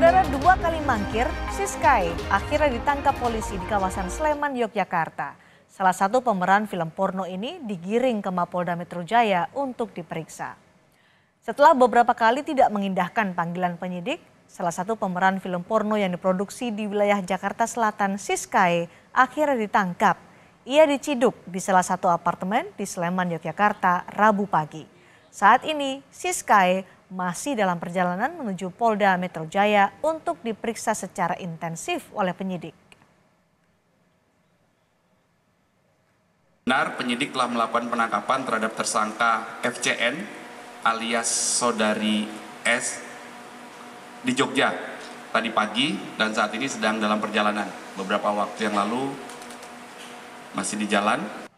Saudara dua kali mangkir, Siskai akhirnya ditangkap polisi di kawasan Sleman, Yogyakarta. Salah satu pemeran film porno ini digiring ke Mapolda Metro Jaya untuk diperiksa. Setelah beberapa kali tidak mengindahkan panggilan penyidik, salah satu pemeran film porno yang diproduksi di wilayah Jakarta Selatan, Siskai, akhirnya ditangkap. Ia diciduk di salah satu apartemen di Sleman, Yogyakarta, Rabu pagi. Saat ini, Siskai masih dalam perjalanan menuju Polda Metro Jaya untuk diperiksa secara intensif oleh penyidik. Benar, penyidik telah melakukan penangkapan terhadap tersangka FCN alias saudari S di Jogja tadi pagi dan saat ini sedang dalam perjalanan. Beberapa waktu yang lalu masih di jalan.